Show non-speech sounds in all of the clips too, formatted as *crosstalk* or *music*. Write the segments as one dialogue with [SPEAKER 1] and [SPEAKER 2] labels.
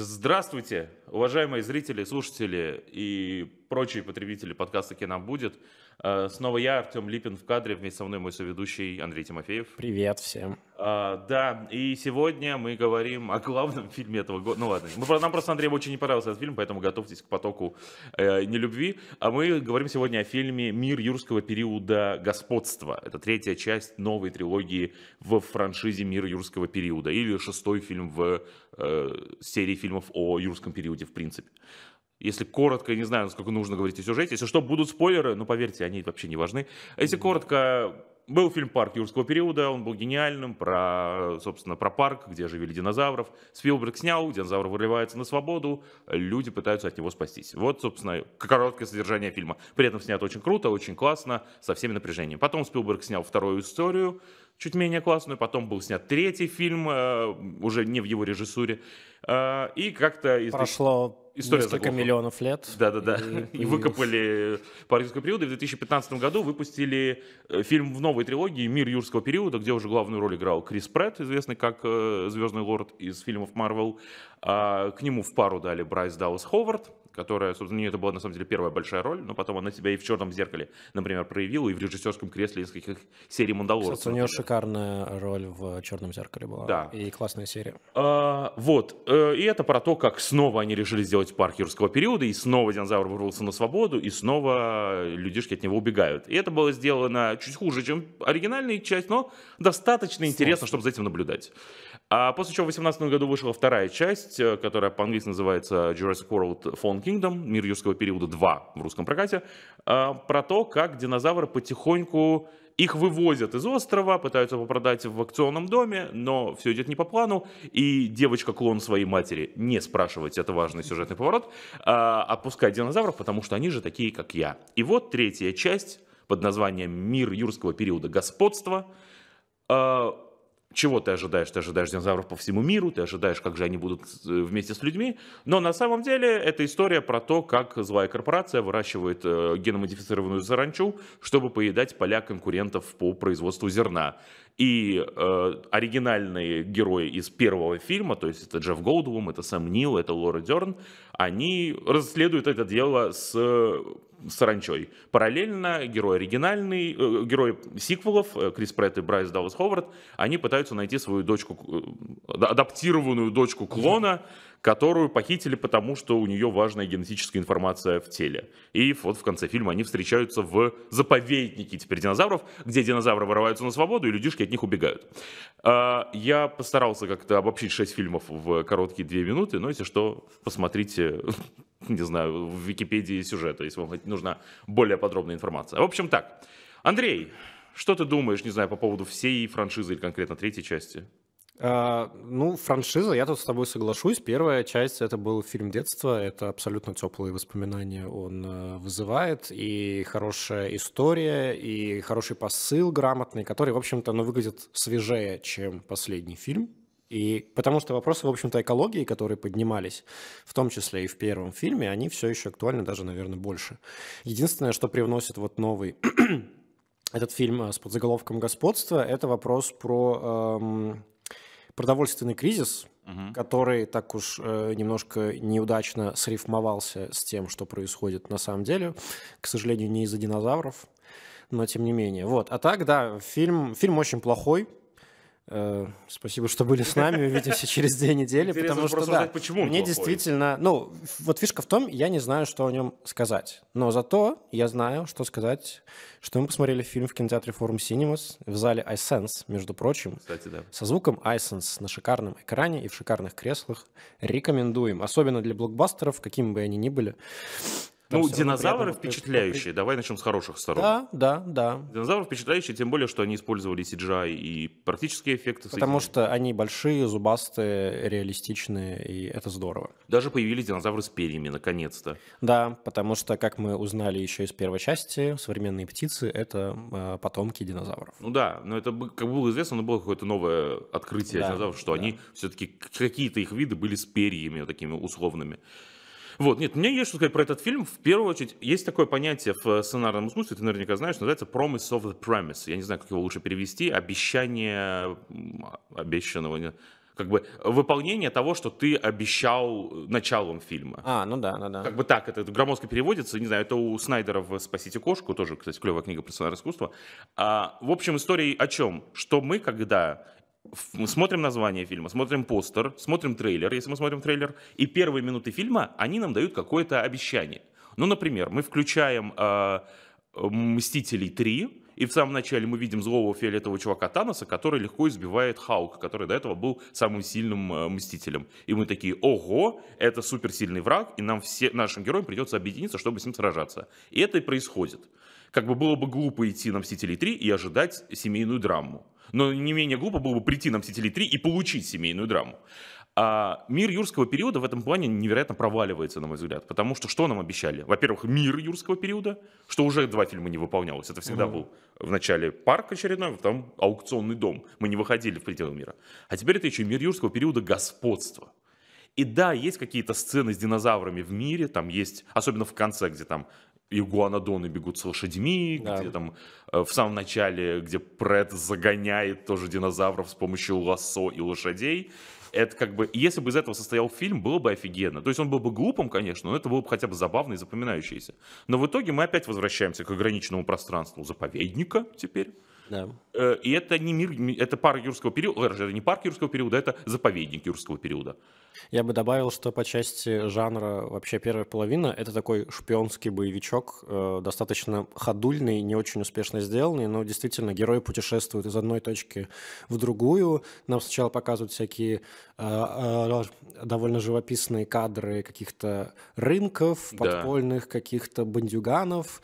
[SPEAKER 1] Здравствуйте, уважаемые зрители, слушатели и прочие потребители подкаста «Кино будет». Э, снова я, Артем Липин в кадре, вместе со мной мой соведущий Андрей Тимофеев.
[SPEAKER 2] Привет всем.
[SPEAKER 1] А, да, и сегодня мы говорим о главном фильме этого года. Ну ладно, мы, нам просто Андрею очень не понравился этот фильм, поэтому готовьтесь к потоку э, нелюбви. А мы говорим сегодня о фильме «Мир юрского периода господство». Это третья часть новой трилогии в франшизе «Мир юрского периода» или шестой фильм в э, серии фильмов о юрском периоде в принципе. Если коротко, я не знаю, насколько нужно говорить о сюжете. Если что, будут спойлеры, но поверьте, они вообще не важны. А если коротко, был фильм «Парк юрского периода», он был гениальным, про, собственно, про парк, где жили динозавров. Спилберг снял, динозавр вырывается на свободу, люди пытаются от него спастись. Вот, собственно, короткое содержание фильма. При этом снято очень круто, очень классно, со всеми напряжением. Потом Спилберг снял вторую историю, чуть менее классную. Потом был снят третий фильм, э, уже не в его режиссуре. А, и как-то... Прошло история несколько заглохла. миллионов
[SPEAKER 2] лет. Да-да-да. И, *laughs* и выкопали
[SPEAKER 1] парижского периода. И в 2015 году выпустили э, фильм в новой трилогии «Мир юрского периода», где уже главную роль играл Крис Прэtt, известный как э, Звездный лорд из фильмов Марвел. А, к нему в пару дали Брайс Даллас Ховард, которая, собственно, у это была на самом деле первая большая роль, но потом она себя и в черном зеркале, например, проявила, и в режиссерском кресле нескольких серий Мандалорца. Кстати, у нее
[SPEAKER 2] шикарная роль в черном зеркале была. Да. И
[SPEAKER 1] классная серия. А, вот. Э, и это про то, как снова они решили сделать парк юрского периода, и снова динозавр вырвался на свободу, и снова людишки от него убегают. И это было сделано чуть хуже, чем оригинальная часть, но достаточно Снова. интересно, чтобы за этим наблюдать. А после чего в 2018 году вышла вторая часть, э, которая по-английски называется Jurassic World Fallen Kingdom, мир юрского периода 2 в русском прокате, а, про то, как динозавры потихоньку их вывозят из острова, пытаются попродать в аукционном доме, но все идет не по плану, и девочка-клон своей матери, не спрашивайте, это важный сюжетный поворот, а, отпускает динозавров, потому что они же такие, как я. И вот третья часть под названием «Мир юрского периода господства», а, чего ты ожидаешь? Ты ожидаешь динозавров по всему миру, ты ожидаешь, как же они будут э, вместе с людьми. Но на самом деле это история про то, как злая корпорация выращивает э, геномодифицированную саранчу, чтобы поедать поля конкурентов по производству зерна. И э, оригинальные герои из первого фильма, то есть это Джефф Голдвум, это Сэм Нил, это Лора Дерн, они расследуют это дело с саранчой. Параллельно герой оригинальный, э, герой сиквелов, э, Крис Претт и Брайс Даллас Ховард, они пытаются найти свою дочку, э, адаптированную дочку клона, которую похитили, потому что у нее важная генетическая информация в теле. И вот в конце фильма они встречаются в заповеднике теперь динозавров, где динозавры вырываются на свободу, и людишки от них убегают. А, я постарался как-то обобщить шесть фильмов в короткие две минуты, но если что, посмотрите *laughs* не знаю, в Википедии сюжета, если вам нужна более подробная информация. В общем так, Андрей, что ты думаешь, не знаю, по поводу всей франшизы или конкретно третьей части?
[SPEAKER 2] А, ну, франшиза, я тут с тобой соглашусь. Первая часть это был фильм детства, это абсолютно теплые воспоминания он э, вызывает, и хорошая история, и хороший посыл грамотный, который, в общем-то, ну, выглядит свежее, чем последний фильм. И потому что вопросы, в общем-то, экологии, которые поднимались, в том числе и в первом фильме, они все еще актуальны, даже, наверное, больше. Единственное, что привносит вот новый *clears throat* этот фильм э, с подзаголовком «Господство», это вопрос про эм, продовольственный кризис, угу. который так уж э, немножко неудачно срифмовался с тем, что происходит на самом деле. К сожалению, не из-за динозавров, но тем не менее. Вот. А так, да, фильм, фильм очень плохой. Э, спасибо, что были с *laughs* нами. Увидимся через две недели. потому что да, почему мне действительно... Ну, вот фишка в том, я не знаю, что о нем сказать. Но зато я знаю, что сказать, что мы посмотрели фильм в кинотеатре Forum Cinemas в зале iSense, между прочим. Кстати, да. Со звуком iSense на шикарном экране и в шикарных креслах. Рекомендуем. Особенно для блокбастеров, какими бы они ни были. Там ну, динозавры впечатляющие.
[SPEAKER 1] Давай начнем с хороших сторон. Да, да, да. Динозавры впечатляющие, тем более, что они использовали CGI и практические эффекты. Потому
[SPEAKER 2] что они большие, зубастые, реалистичные, и это здорово.
[SPEAKER 1] Даже появились динозавры с перьями, наконец-то.
[SPEAKER 2] Да, потому что, как мы узнали еще из первой части, современные птицы — это э, потомки динозавров.
[SPEAKER 1] Ну да, но это, как было известно, но было какое-то новое открытие да, динозавров, что да. они все-таки, какие-то их виды были с перьями такими условными. Вот, нет, мне есть что сказать про этот фильм. В первую очередь, есть такое понятие в э, сценарном искусстве, ты наверняка знаешь, называется promise of the premise. Я не знаю, как его лучше перевести. Обещание обещанного, не, как бы выполнение того, что ты обещал э, началом фильма. А, ну да, ну да. Как бы так это громоздко переводится, не знаю, это у Снайдера в «Спасите кошку», тоже, кстати, клевая книга про сценарное искусство. А, в общем, история о чем? Что мы, когда мы смотрим название фильма, смотрим постер, смотрим трейлер, если мы смотрим трейлер, и первые минуты фильма, они нам дают какое-то обещание. Ну, например, мы включаем э, «Мстителей 3», и в самом начале мы видим злого фиолетового чувака Таноса, который легко избивает Хаука, который до этого был самым сильным э, Мстителем. И мы такие, ого, это суперсильный враг, и нам все, нашим героям придется объединиться, чтобы с ним сражаться. И это и происходит. Как бы было бы глупо идти на «Мстителей 3» и ожидать семейную драму. Но не менее глупо было бы прийти на «Мстители 3» и получить семейную драму. А мир юрского периода в этом плане невероятно проваливается, на мой взгляд. Потому что что нам обещали? Во-первых, мир юрского периода, что уже два фильма не выполнялось. Это всегда был в начале парк очередной, а потом аукционный дом. Мы не выходили в пределы мира. А теперь это еще мир юрского периода господства. И да, есть какие-то сцены с динозаврами в мире, там есть, особенно в конце, где там игуанодоны бегут с лошадьми, да. где там э, в самом начале, где Пред загоняет тоже динозавров с помощью лассо и лошадей. Это как бы, если бы из этого состоял фильм, было бы офигенно. То есть он был бы глупым, конечно, но это было бы хотя бы забавно и запоминающееся. Но в итоге мы опять возвращаемся к ограниченному пространству заповедника теперь да. Э, и это не мир, это парк юрского периода, это не парк юрского периода, это заповедник юрского периода.
[SPEAKER 2] Я бы добавил, что по части жанра вообще первая половина это такой шпионский боевичок, э, достаточно ходульный, не очень успешно сделанный, но действительно герои путешествуют из одной точки в другую. Нам сначала показывают всякие э, довольно живописные кадры каких-то рынков, подпольных да. каких-то бандюганов.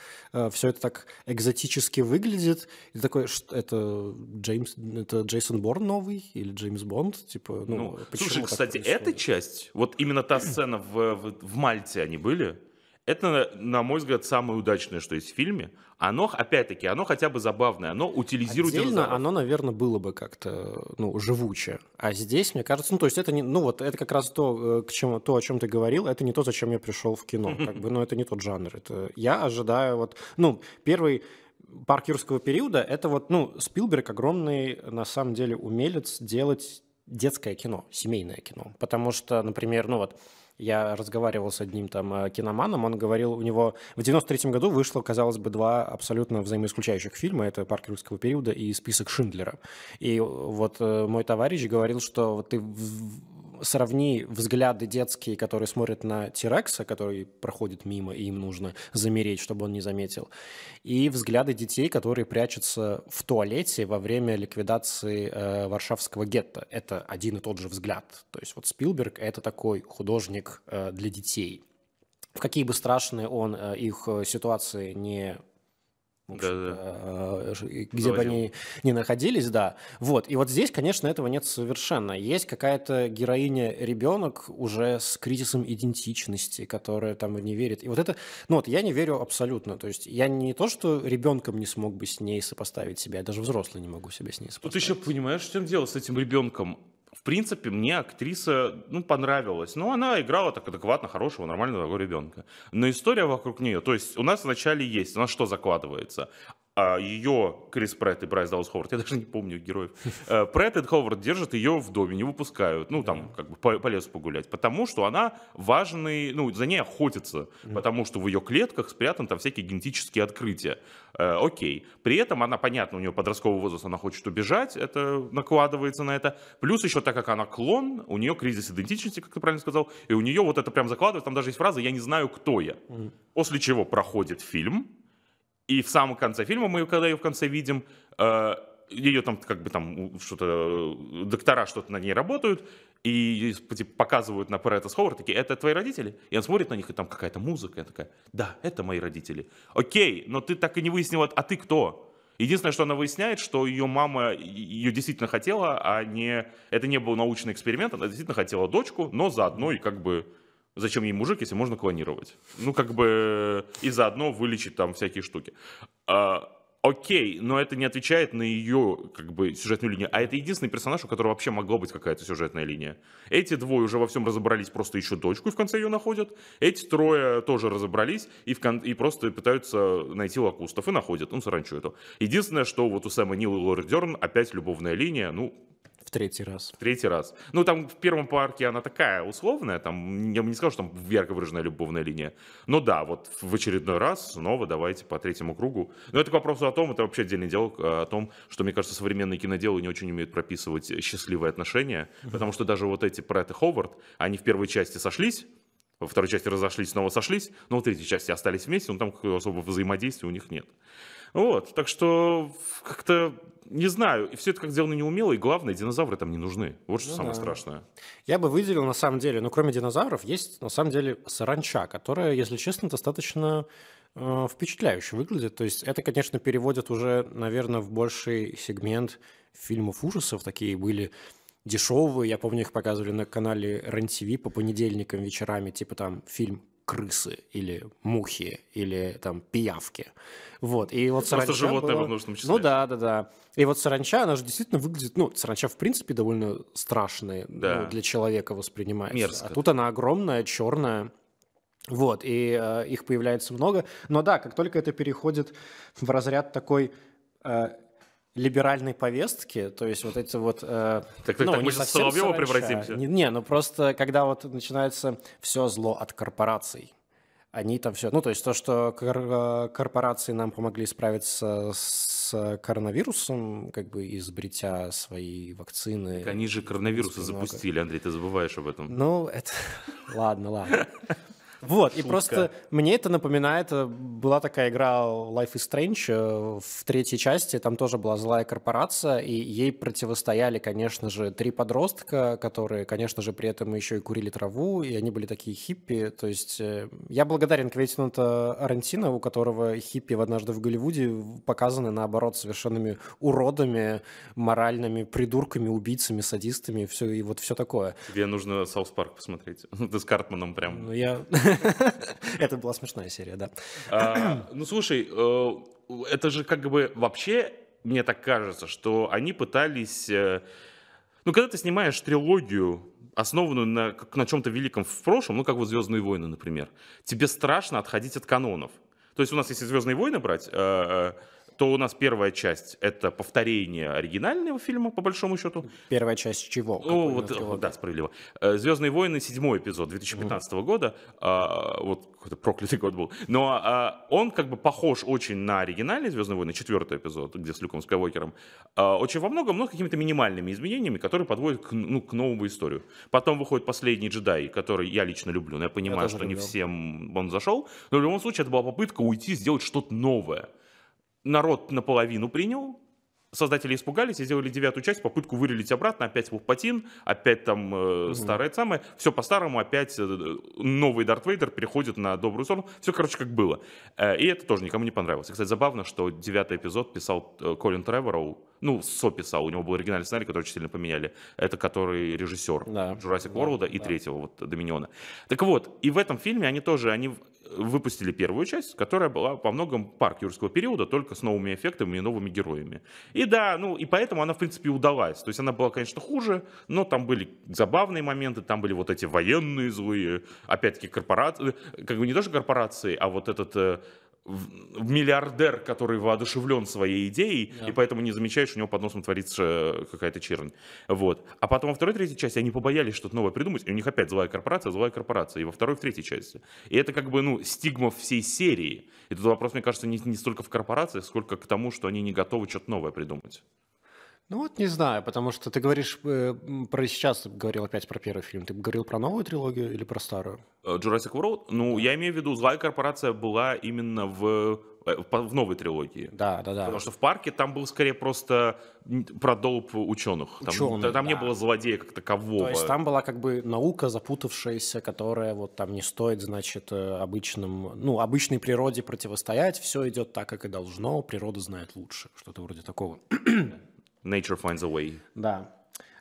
[SPEAKER 2] Все это так экзотически выглядит. И такой это Джеймс, это Джейсон Борн новый или Джеймс Бонд? Типа, ну, ну слушай, кстати, эта
[SPEAKER 1] часть, вот именно та сцена в, в, в Мальте они были, это, на мой взгляд, самое удачное, что есть в фильме. Оно, опять-таки, оно хотя бы забавное, оно утилизирует Отдельно оно,
[SPEAKER 2] наверное, было бы как-то, ну, живуче. А здесь, мне кажется, ну, то есть это не, ну, вот это как раз то, э, к чему, то, о чем ты говорил, это не то, зачем я пришел в кино, как бы, но ну, это не тот жанр. Это я ожидаю вот, ну, первый парк юрского периода — это вот, ну, Спилберг огромный, на самом деле, умелец делать детское кино, семейное кино. Потому что, например, ну вот, я разговаривал с одним там э, киноманом, он говорил, у него в 93 году вышло, казалось бы, два абсолютно взаимоисключающих фильма, это «Парк русского периода» и «Список Шиндлера». И э, вот э, мой товарищ говорил, что вот ты сравни взгляды детские, которые смотрят на Тирекса, который проходит мимо, и им нужно замереть, чтобы он не заметил, и взгляды детей, которые прячутся в туалете во время ликвидации э, Варшавского гетто. Это один и тот же взгляд. То есть вот Спилберг — это такой художник э, для детей. В какие бы страшные он э, их э, ситуации не да, да. Э, где Заводил. бы они не находились, да. Вот. И вот здесь, конечно, этого нет совершенно. Есть какая-то героиня ребенок уже с кризисом идентичности, которая там не верит. И вот это, ну вот я не верю абсолютно. То есть я не то, что ребенком не смог бы с ней сопоставить себя, я даже взрослый не могу себя с ней сопоставить.
[SPEAKER 1] Тут еще понимаешь, в чем дело с этим ребенком? в принципе, мне актриса, ну, понравилась. Ну, она играла так адекватно хорошего, нормального ребенка. Но история вокруг нее, то есть у нас вначале есть, у нас что закладывается? а ее Крис Прэт и Брайс Даллас Ховард, я даже не помню героев, э, Прэт и Ховард держат ее в доме, не выпускают, ну, там, как бы по, по лесу погулять, потому что она важный, ну, за ней охотятся, потому что в ее клетках спрятаны там всякие генетические открытия. Э, окей. При этом она, понятно, у нее подростковый возраст, она хочет убежать, это накладывается на это. Плюс еще, так как она клон, у нее кризис идентичности, как ты правильно сказал, и у нее вот это прям закладывается, там даже есть фраза «я не знаю, кто я». После чего проходит фильм, и в самом конце фильма мы, когда ее в конце видим, э, ее там как бы там что-то, э, доктора что-то на ней работают, и типа, показывают на с Ховард, такие, это твои родители? И он смотрит на них, и там какая-то музыка, я такая, да, это мои родители. Окей, но ты так и не выяснил, а ты кто? Единственное, что она выясняет, что ее мама ее действительно хотела, а не... Это не был научный эксперимент, она действительно хотела дочку, но заодно и как бы Зачем ей мужик, если можно клонировать? Ну, как бы, и заодно вылечить там всякие штуки. А, окей, но это не отвечает на ее, как бы, сюжетную линию. А это единственный персонаж, у которого вообще могла быть какая-то сюжетная линия. Эти двое уже во всем разобрались, просто еще дочку и в конце ее находят. Эти трое тоже разобрались и, в кон- и просто пытаются найти лакустов. И находят, ну, саранчу эту. Единственное, что вот у Сэма Нил и Лоры Дерн опять любовная линия, ну, третий раз. В третий раз. Ну, там в первом парке она такая условная, там, я бы не сказал, что там ярко выраженная любовная линия. Но ну да, вот в очередной раз снова давайте по третьему кругу. Но это к вопросу о том, это вообще отдельный дело, э, о том, что, мне кажется, современные киноделы не очень умеют прописывать счастливые отношения, mm-hmm. потому что даже вот эти Прэт и Ховард, они в первой части сошлись, во второй части разошлись, снова сошлись, но в третьей части остались вместе, но ну, там какую-то особого взаимодействия у них нет. Вот, так что как-то не знаю. И все это как сделано неумело, и главное, динозавры там не нужны. Вот что ну, самое да. страшное. Я бы выделил, на самом деле, ну, кроме динозавров, есть, на самом деле, саранча,
[SPEAKER 2] которая, если честно, достаточно э, впечатляюще выглядит. То есть это, конечно, переводит уже, наверное, в больший сегмент фильмов ужасов. Такие были дешевые. Я помню, их показывали на канале рен по понедельникам вечерами, типа там фильм крысы или мухи или там пиявки. Вот. И вот Просто животное было... во множественном числе. Ну да, да, да. И вот саранча, она же действительно выглядит, ну, саранча в принципе довольно страшная ну, да. ну, для человека воспринимается. Мерзко. А тут она огромная, черная. Вот, и э, их появляется много. Но да, как только это переходит в разряд такой э, либеральной повестки, то есть вот эти вот... Э, так, ну, так мы сейчас Соловьева превратимся? Не, не, ну просто когда вот начинается все зло от корпораций, они там все... Ну, то есть то, что кор- э, корпорации нам помогли справиться с коронавирусом, как бы изобретя свои вакцины. Так они же коронавирусы запустили,
[SPEAKER 1] Андрей, ты забываешь об этом.
[SPEAKER 2] Ну, это... *laughs* Ладно, ладно. Вот, Шутка. и просто мне это напоминает, э, была такая игра Life is Strange э, в третьей части, там тоже была злая корпорация, и ей противостояли, конечно же, три подростка, которые, конечно же, при этом еще и курили траву, и они были такие хиппи, то есть э, я благодарен Квентину Арантино, у которого хиппи в «Однажды в Голливуде» показаны, наоборот, совершенными уродами, моральными придурками, убийцами, садистами, все, и вот все такое.
[SPEAKER 1] Тебе нужно «Саус Парк» посмотреть, ты *laughs* с Картманом прям. Ну, я
[SPEAKER 2] *laughs* Это была смешная серия, да.
[SPEAKER 1] А, ну, слушай, э, это же как бы вообще, мне так кажется, что они пытались... Э, ну, когда ты снимаешь трилогию, основанную на, как на чем-то великом в прошлом, ну, как вот «Звездные войны», например, тебе страшно отходить от канонов. То есть у нас, если «Звездные войны» брать, э, что у нас первая часть — это повторение оригинального фильма, по большому счету. Первая часть чего? Ну, вот, да, справедливо. Э, «Звездные войны», седьмой эпизод 2015 mm. года. А, вот какой-то проклятый год был. Но ну, а, а, он как бы похож очень на оригинальный «Звездные войны», четвертый эпизод, где с Люком Скайуокером. А, очень во многом, но какими-то минимальными изменениями, которые подводят к, ну, к новому историю. Потом выходит «Последний джедай», который я лично люблю, но я понимаю, я что любил. не всем он зашел. Но в любом случае это была попытка уйти, сделать что-то новое народ наполовину принял, создатели испугались и сделали девятую часть, попытку вырелить обратно, опять Лупатин, опять там э, угу. старое самое, все по-старому, опять э, новый Дарт Вейдер переходит на добрую сторону, все, короче, как было. Э, и это тоже никому не понравилось. И, кстати, забавно, что девятый эпизод писал э, Колин Тревороу, ну, сописал, у него был оригинальный сценарий, который очень сильно поменяли, это который режиссер да. Jurassic World да, и да. третьего, вот, Доминиона. Так вот, и в этом фильме они тоже, они выпустили первую часть, которая была по многом парк юрского периода, только с новыми эффектами и новыми героями. И да, ну и поэтому она, в принципе, удалась. То есть она была, конечно, хуже, но там были забавные моменты, там были вот эти военные злые, опять-таки корпорации, э, как бы не даже корпорации, а вот этот э, в миллиардер, который воодушевлен своей идеей, yeah. и поэтому не замечаешь, у него под носом творится какая-то чернь. Вот. А потом во второй, третьей части они побоялись что-то новое придумать, и у них опять злая корпорация, злая корпорация, и во второй, в третьей части. И это как бы, ну, стигма всей серии. И тут вопрос, мне кажется, не, не столько в корпорациях, сколько к тому, что они не готовы что-то новое придумать.
[SPEAKER 2] Ну вот не знаю, потому что ты говоришь э, про сейчас, ты говорил опять про первый фильм, ты говорил про новую трилогию или про старую?
[SPEAKER 1] Э, Jurassic World? Ну, я имею в виду, злая корпорация была именно в э, в новой трилогии. Да, да, да. Потому что в парке там был скорее просто продолб ученых. Там, ученых, там да. не было злодея как такового. То есть там
[SPEAKER 2] была как бы наука запутавшаяся, которая вот там не стоит, значит,
[SPEAKER 1] э, обычным,
[SPEAKER 2] ну, обычной природе противостоять. Все идет так, как и должно. Природа знает
[SPEAKER 1] лучше. Что-то вроде такого. *clears throat* Nature finds a way.
[SPEAKER 2] Да.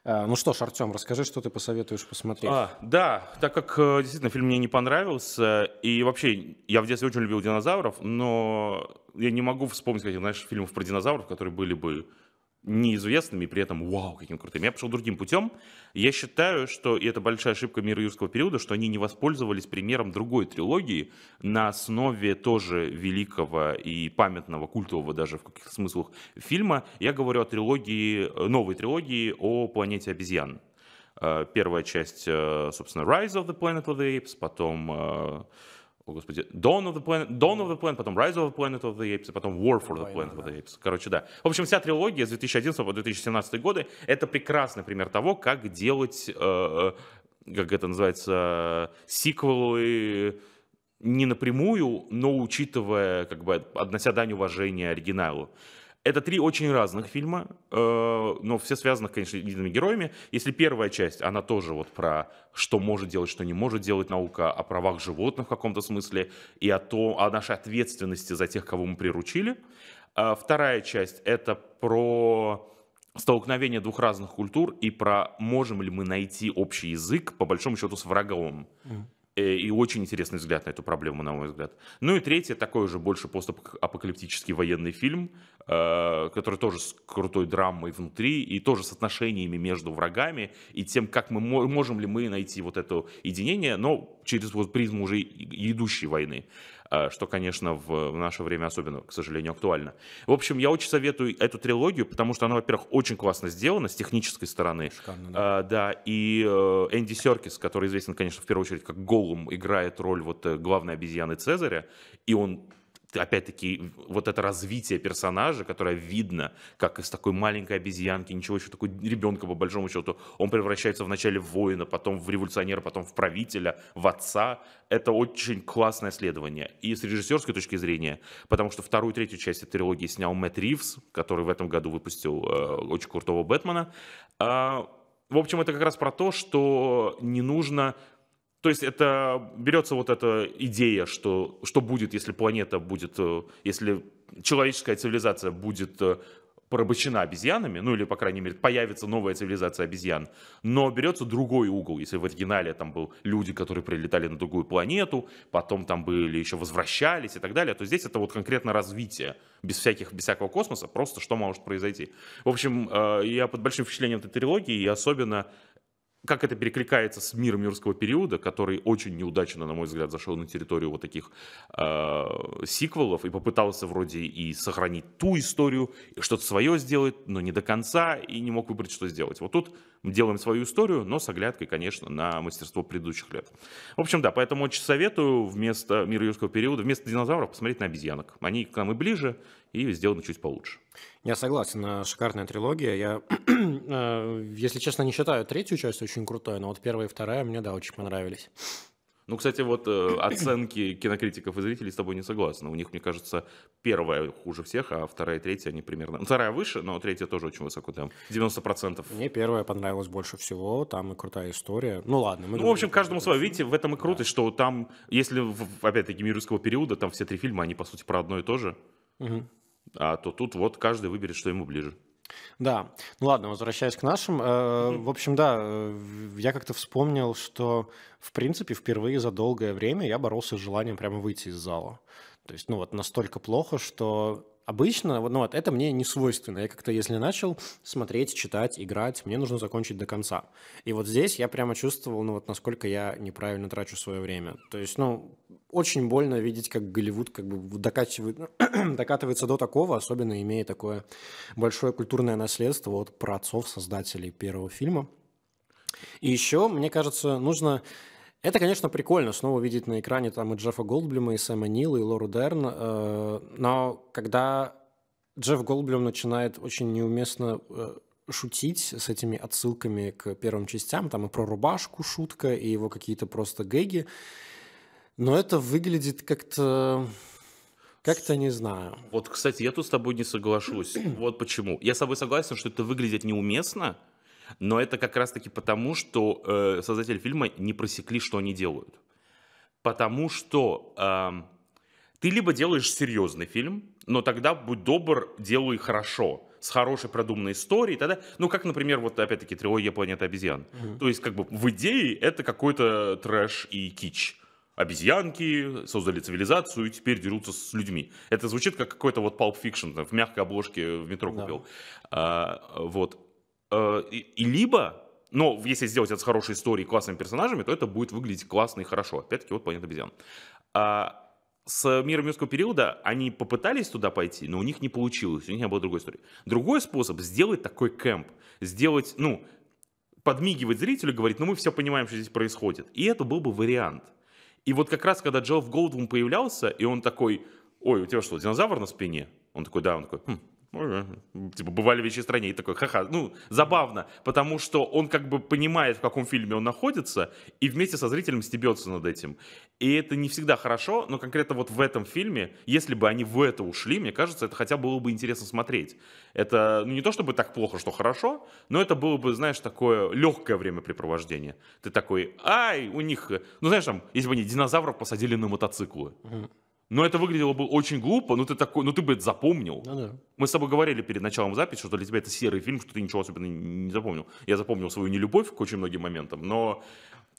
[SPEAKER 2] Э, ну что ж, Артем, расскажи, что ты посоветуешь посмотреть. А,
[SPEAKER 1] да, так как э, действительно фильм мне не понравился, и вообще я в детстве очень любил динозавров, но я не могу вспомнить каких, знаешь, фильмов про динозавров, которые были бы неизвестными, при этом вау, каким крутым. Я пошел другим путем. Я считаю, что и это большая ошибка мира юрского периода, что они не воспользовались примером другой трилогии на основе тоже великого и памятного, культового даже в каких то смыслах фильма. Я говорю о трилогии, э, новой трилогии о планете обезьян. Э, первая часть, э, собственно, Rise of the Planet of the Apes, потом о господи, Dawn of the Planet, Dawn of the Planet, потом Rise of the Planet of the Apes, и потом War for the Война, Planet of the Apes. Короче, да. В общем, вся трилогия с 2011 по 2017 годы — это прекрасный пример того, как делать, э, э, как это называется, сиквелы не напрямую, но учитывая, как бы, относя дань уважения оригиналу. Это три очень разных фильма, э, но все связанных, конечно, едиными героями. Если первая часть, она тоже вот про что может делать, что не может делать наука, о правах животных в каком-то смысле и о, том, о нашей ответственности за тех, кого мы приручили. А вторая часть — это про столкновение двух разных культур и про можем ли мы найти общий язык, по большому счету, с врагом. Mm. Э, и очень интересный взгляд на эту проблему, на мой взгляд. Ну и третий такой уже больше постапокалиптический военный фильм, э, который тоже с крутой драмой внутри и тоже с отношениями между врагами и тем, как мы можем ли мы найти вот это единение, но через вот призму уже идущей войны. А, что, конечно, в наше время особенно, к сожалению, актуально. В общем, я очень советую эту трилогию, потому что она, во-первых, очень классно сделана с технической стороны. Шикарно, да. А, да, и э, Энди Серкис, который известен, конечно, в первую очередь как Голум, играет роль вот э, главной обезьяны Цезаря, и он опять-таки, вот это развитие персонажа, которое видно, как из такой маленькой обезьянки, ничего еще такой ребенка, по большому счету, он превращается вначале в воина, потом в революционера, потом в правителя, в отца. Это очень классное исследование И с режиссерской точки зрения, потому что вторую и третью часть этой трилогии снял Мэтт Ривз, который в этом году выпустил э, очень крутого Бэтмена. А, в общем, это как раз про то, что не нужно то есть это э, берется вот эта идея, что, что будет, если планета будет, э, если человеческая цивилизация будет э, порабощена обезьянами, ну или, по крайней мере, появится новая цивилизация обезьян, но берется другой угол. Если в оригинале там был люди, которые прилетали на другую планету, потом там были еще возвращались и так далее, то здесь это вот конкретно развитие без, всяких, без всякого космоса, просто что может произойти. В общем, я под большим впечатлением этой трилогии, и особенно как это перекликается с миром юрского периода, который очень неудачно, на мой взгляд, зашел на территорию вот таких э, сиквелов и попытался вроде и сохранить ту историю, и что-то свое сделать, но не до конца, и не мог выбрать, что сделать. Вот тут мы делаем свою историю, но с оглядкой, конечно, на мастерство предыдущих лет. В общем, да, поэтому очень советую вместо мира юрского периода, вместо динозавров посмотреть на обезьянок. Они к нам и ближе, и сделано чуть получше. Я согласен, э, шикарная трилогия. Я, *clears throat* э, если честно, не считаю третью
[SPEAKER 2] часть очень крутой, но вот первая и вторая мне, да, очень понравились.
[SPEAKER 1] Ну, кстати, вот э, оценки кинокритиков и зрителей с тобой не согласны. У них, мне кажется, первая хуже всех, а вторая и третья, они примерно... Ну, вторая выше, но третья тоже очень высоко, там 90%.
[SPEAKER 2] Мне первая понравилась больше всего, там и крутая история.
[SPEAKER 1] Ну, ладно. Мы ну, в общем, каждому свое. Видите, в этом и крутость, да. что там, если, опять-таки, мирского периода, там все три фильма, они, по сути, про одно и то же. Угу а то тут вот каждый выберет, что ему ближе.
[SPEAKER 2] Да, ну ладно, возвращаясь к нашим. Э, в общем, да, э, я как-то вспомнил, что, в принципе, впервые за долгое время я боролся с желанием прямо выйти из зала. То есть, ну вот настолько плохо, что Обычно, ну вот это мне не свойственно. Я как-то, если начал смотреть, читать, играть, мне нужно закончить до конца. И вот здесь я прямо чувствовал, ну вот насколько я неправильно трачу свое время. То есть, ну, очень больно видеть, как Голливуд как бы докачивает, *clears throat* докатывается до такого, особенно имея такое большое культурное наследство от праотцов, создателей первого фильма. И еще, мне кажется, нужно это, конечно, прикольно снова видеть на экране там и Джеффа Голдблюма, и Сэма Нила, и Лору Дерн, э, но когда Джефф Голдблюм начинает очень неуместно э, шутить с этими отсылками к первым частям, там и про рубашку шутка, и его какие-то просто гэги, но это выглядит как-то... Как-то не знаю.
[SPEAKER 1] Вот, кстати, я тут с тобой не соглашусь. Вот почему. Я с тобой согласен, что это выглядит неуместно, но это как раз-таки потому, что э, создатели фильма не просекли, что они делают. Потому что э, ты либо делаешь серьезный фильм, но тогда будь добр, делай хорошо с хорошей продуманной историей, тогда, ну как, например, вот опять-таки трилогия "Планета обезьян". Угу. То есть как бы в идее это какой-то трэш и кич обезьянки создали цивилизацию и теперь дерутся с людьми. Это звучит как какой-то вот Pulp Fiction, там, в мягкой обложке в метро купил. Да. А, вот. Э, и, и либо, но если сделать это с хорошей историей, классными персонажами, то это будет выглядеть классно и хорошо. Опять-таки, вот «Планета обезьян». А, с миром юрского периода они попытались туда пойти, но у них не получилось, у них не было другой истории. Другой способ сделать такой кэмп, сделать, ну, подмигивать зрителю, говорить, ну мы все понимаем, что здесь происходит. И это был бы вариант. И вот как раз, когда Джелф Голдвум появлялся, и он такой, ой, у тебя что, динозавр на спине? Он такой, да, он такой, хм, типа, бывали в стране, и такой, ха-ха, ну, забавно, потому что он как бы понимает, в каком фильме он находится, и вместе со зрителем стебется над этим. И это не всегда хорошо, но конкретно вот в этом фильме, если бы они в это ушли, мне кажется, это хотя бы было бы интересно смотреть. Это ну, не то чтобы так плохо, что хорошо, но это было бы, знаешь, такое легкое времяпрепровождение. Ты такой, ай, у них, ну, знаешь, там, если бы они динозавров посадили на мотоциклы. Mm-hmm но это выглядело бы очень глупо, но ну ты такой, ну ты бы это запомнил. Ну, да. Мы с тобой говорили перед началом записи, что для тебя это серый фильм, что ты ничего особенно не запомнил. Я запомнил свою нелюбовь к очень многим моментам, но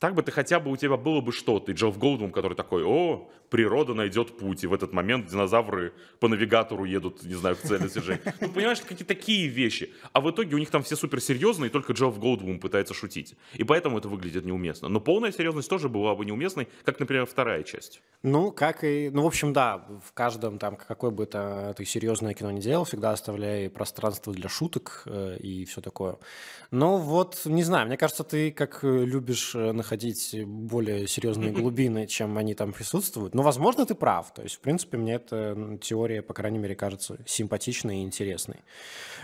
[SPEAKER 1] так бы ты хотя бы у тебя было бы что-то. И Джефф Голдум, который такой, о, природа найдет путь. И в этот момент динозавры по навигатору едут, не знаю, в цель достижения. Ну, понимаешь, какие такие вещи. А в итоге у них там все суперсерьезные, и только Джефф Голдум пытается шутить. И поэтому это выглядит неуместно. Но полная серьезность тоже была бы неуместной, как, например, вторая часть.
[SPEAKER 2] Ну, как и... Ну, в общем, да, в каждом там, какой бы то ты серьезное кино не делал, всегда оставляй пространство для шуток э, и все такое. Но вот, не знаю, мне кажется, ты как э, любишь находить э, заходить э, более серьезные глубины, чем они там присутствуют. Но, возможно, ты прав. То есть, в принципе, мне эта теория, по крайней мере, кажется симпатичной и интересной.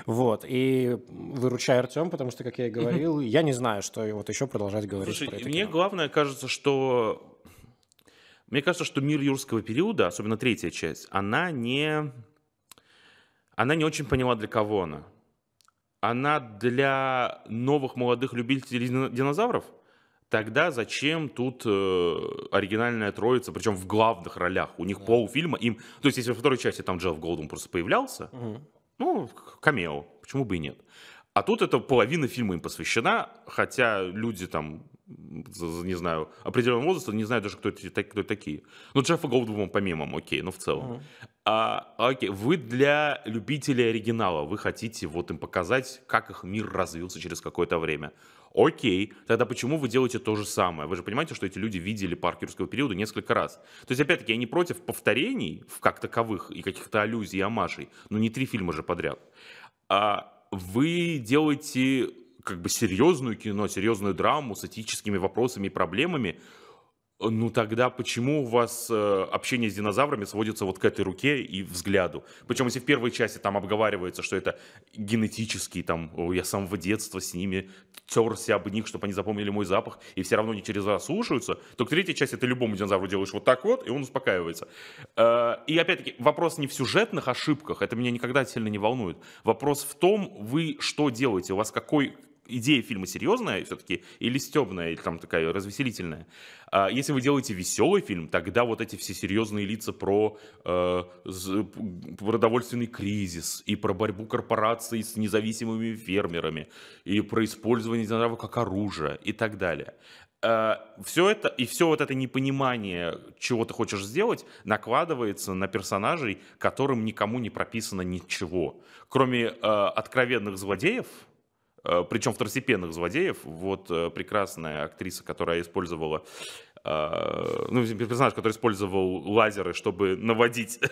[SPEAKER 2] Вот. И выручай Артем, потому что, как я и говорил, я не знаю, что вот еще продолжать говорить Слушай, про это
[SPEAKER 1] мне кино. главное кажется, что... Мне кажется, что мир юрского периода, особенно третья часть, она не... Она не очень поняла, для кого она она для новых молодых любителей динозавров, Тогда зачем тут э, оригинальная троица, причем в главных ролях? У них да. полфильма им... То есть, если во второй части там Джефф Голдум просто появлялся, угу. ну, камео, почему бы и нет? А тут эта половина фильма им посвящена, хотя люди там, не знаю, определенного возраста не знают даже, кто, это, кто это такие. Ну, Джеффа Голдбума по мемам, окей, но в целом. Угу. А, окей, вы для любителей оригинала, вы хотите вот им показать, как их мир развился через какое-то время. Окей, тогда почему вы делаете то же самое? Вы же понимаете, что эти люди видели парк юрского периода несколько раз. То есть, опять-таки, я не против повторений в как таковых и каких-то аллюзий и амашей, но не три фильма же подряд. А вы делаете как бы серьезную кино, серьезную драму с этическими вопросами и проблемами, ну тогда почему у вас э, общение с динозаврами сводится вот к этой руке и взгляду? Причем если в первой части там обговаривается, что это генетический, там, я сам в детства с ними терся об них, чтобы они запомнили мой запах, и все равно не через раз слушаются, то к третьей части ты любому динозавру делаешь вот так вот, и он успокаивается. Э, и опять-таки, вопрос не в сюжетных ошибках, это меня никогда сильно не волнует. Вопрос в том, вы что делаете, у вас какой идея фильма серьезная все-таки или стебная, или там такая развеселительная. А если вы делаете веселый фильм, тогда вот эти все серьезные лица про э, продовольственный кризис и про борьбу корпораций с независимыми фермерами и про использование динозавра как оружие и так далее. Э, а все это и все вот это непонимание, чего ты хочешь сделать, накладывается на персонажей, которым никому не прописано ничего, кроме э, откровенных злодеев – Э, причем второстепенных злодеев. Вот э, прекрасная актриса, которая использовала э, ну, персонаж, который использовал лазеры, чтобы наводить *laughs*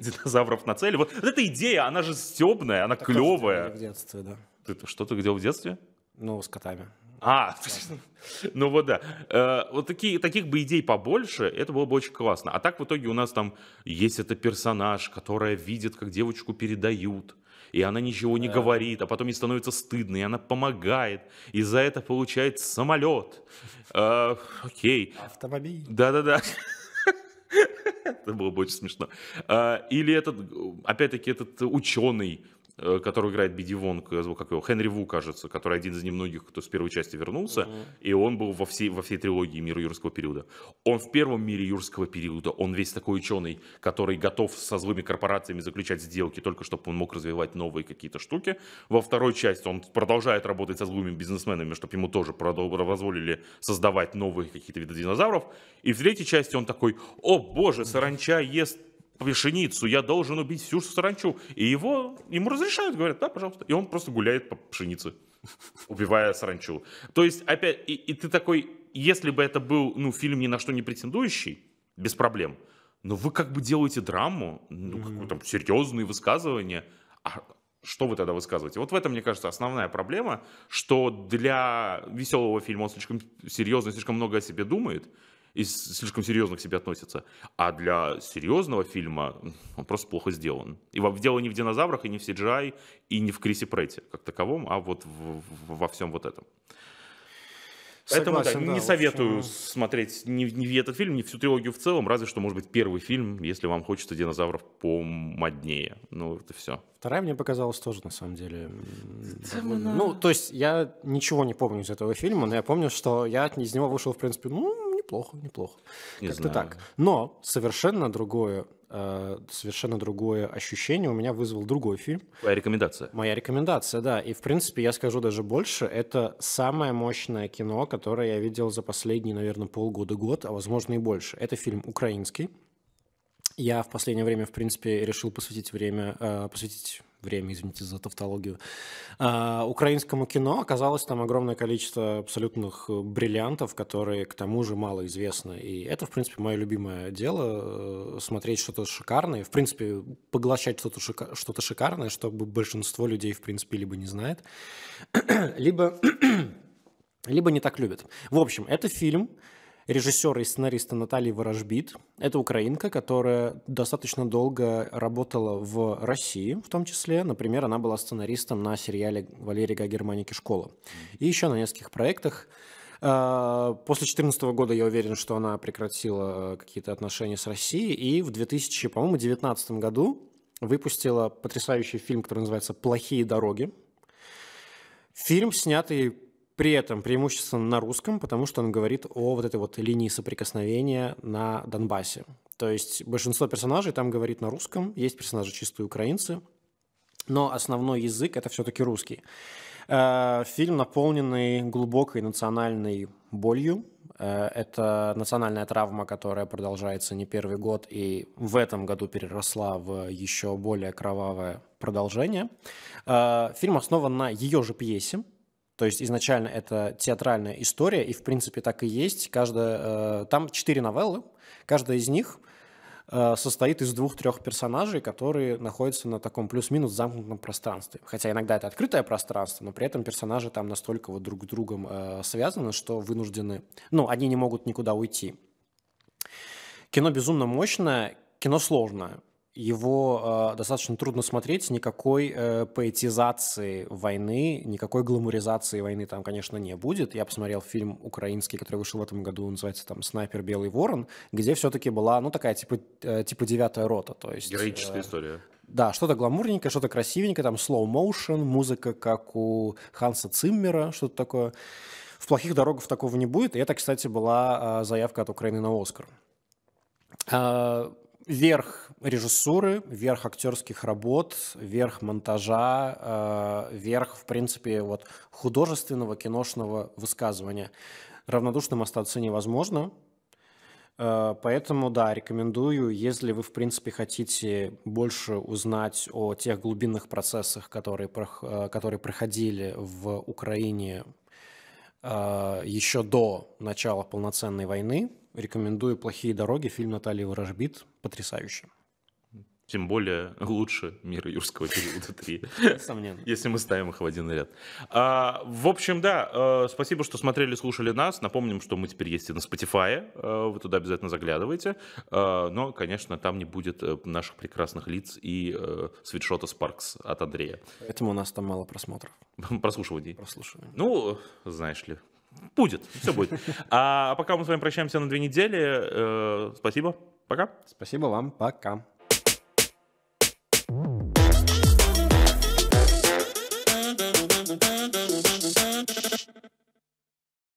[SPEAKER 1] динозавров на цель. Вот, вот эта идея, она же стебная, она так клевая. в детстве, да. Ты что ты делал в детстве? Ну, с котами. А, *laughs* ну вот да. вот такие, таких бы идей побольше, это было бы очень классно. А так в итоге у нас там есть это персонаж, которая видит, как девочку передают и она ничего не да. говорит, а потом ей становится стыдно, и она помогает, и за это получает самолет. *laughs* А, окей. Автомобиль. Да-да-да. *laughs* Это было бы очень смешно. А, или этот, э, опять-таки, этот ученый, Э, который играет Биди Вонг, э, как его, Хенри Ву, кажется, который один из немногих, кто с первой части вернулся, угу. mm и он был во всей, во всей трилогии мира юрского периода. Он в первом мире юрского периода, он весь такой ученый, который готов со злыми корпорациями заключать сделки, только чтобы он мог развивать новые какие-то штуки. Во второй части он продолжает работать со злыми бизнесменами, чтобы ему тоже позволили создавать новые какие-то виды динозавров. И в третьей части он такой, о боже, саранча ест пшеницу, я должен убить всю саранчу. И его, ему разрешают, говорят, да, пожалуйста. И он просто гуляет по пшенице, *laughs* убивая саранчу. То есть, опять, и, и ты такой, если бы это был, ну, фильм ни на что не претендующий, без проблем, но вы как бы делаете драму, ну, какую-то там, серьезные высказывания, а что вы тогда высказываете? Вот в этом, мне кажется, основная проблема, что для веселого фильма он слишком серьезно, слишком много о себе думает, и слишком серьезно к себе относится. А для серьезного фильма он просто плохо сделан. И дело не в динозаврах, и не в CGI, и не в Крисе Претте как таковом, а вот в, в, во всем вот этом.
[SPEAKER 2] Согласен, Поэтому да, не да, советую общем... Ну.
[SPEAKER 1] смотреть ни, ни этот фильм, ни всю трилогию в целом, разве что, может быть, первый фильм, если вам хочется динозавров помоднее. Ну, это все.
[SPEAKER 2] Вторая мне показалась тоже, на самом деле. Ну, то есть я ничего не помню из этого фильма, но я помню, что я из него вышел, в принципе, ну, неплохо, неплохо. Не Как-то так. Но совершенно другое, э, совершенно другое ощущение у меня вызвал другой фильм.
[SPEAKER 1] Моя рекомендация.
[SPEAKER 2] Моя рекомендация, да. И, в принципе, я скажу даже больше, это самое мощное кино, которое я видел за последние, наверное, полгода-год, а, возможно, и больше. Это фильм украинский. Я в последнее время, в принципе, решил посвятить время, э, посвятить время, извините за тавтологию, а, украинскому кино оказалось там огромное количество абсолютных э, бриллиантов, которые к тому же мало известны. И это, в принципе, мое любимое дело э, — смотреть что-то шикарное, в принципе, поглощать что-то шика- что шикарное, чтобы большинство людей, в принципе, либо не знает, *clears throat* либо *clears throat* либо не так любят. В общем, это фильм, режиссера и сценариста Натальи Ворожбит. Это украинка, которая достаточно долго работала в России в том числе. Например, она была сценаристом на сериале Валерия Гагерманики «Школа». И еще на нескольких проектах. А, после 2014 года я уверен, что она прекратила какие-то отношения с Россией. И в 2000, по-моему, 2019 году выпустила потрясающий фильм, который называется «Плохие дороги». Фильм, снятый при этом преимущественно на русском, потому что он говорит о вот этой вот линии соприкосновения на Донбассе. То есть большинство персонажей там говорит на русском, есть персонажи чистые украинцы, но основной язык это все-таки русский. Э, фильм, наполненный глубокой национальной болью. Э, это национальная травма, которая продолжается не первый год и в этом году переросла в еще более кровавое продолжение. Э, фильм основан на ее же пьесе, то есть изначально это театральная история, и в принципе так и есть. Каждая, э, там четыре новеллы, каждая из них э, состоит из двух-трех персонажей, которые находятся на таком плюс-минус замкнутом пространстве. Хотя иногда это открытое пространство, но при этом персонажи там настолько вот друг с другом э, связаны, что вынуждены... Ну, они не могут никуда уйти. Кино безумно мощное, кино сложное его э, достаточно трудно смотреть, никакой э, поэтизации войны, никакой гламуризации войны там, конечно, не будет. Я посмотрел фильм украинский, который вышел в этом году, называется там «Снайпер Белый Ворон», где все-таки была, ну, такая типа, э, типа девятая рота, то есть... Героическая э, история. Да, что-то гламурненькое, что-то красивенькое, там slow motion, музыка, как у Ханса Циммера, что-то такое. В плохих дорогах такого не будет. И это, кстати, была э, заявка от Украины на Оскар. Вверх. Э, режиссуры, верх актерских работ, верх монтажа, э, верх, в принципе, вот художественного киношного высказывания. Равнодушным остаться невозможно, э, поэтому, да, рекомендую, если вы, в принципе, хотите больше узнать о тех глубинных процессах, которые, э, которые проходили в Украине э, еще до начала полноценной войны. Рекомендую «Плохие дороги», фильм Натальи Ворожбит,
[SPEAKER 1] потрясающий. Тем более лучше мира юрского периода 3. Несомненно. Если мы ставим их в один ряд. А, в общем, да, э, спасибо, что смотрели, слушали нас. Напомним, что мы теперь есть и на Spotify. Э, вы туда обязательно заглядывайте. Э, но, конечно, там не будет наших прекрасных лиц и свитшота Sparks от Андрея.
[SPEAKER 2] Поэтому у нас там мало просмотров.
[SPEAKER 1] *laughs* Прослушиваний. Прослушиваний. Ну, знаешь ли, будет, все будет. А пока мы с вами прощаемся на две недели. Спасибо. Пока. Спасибо вам. Пока.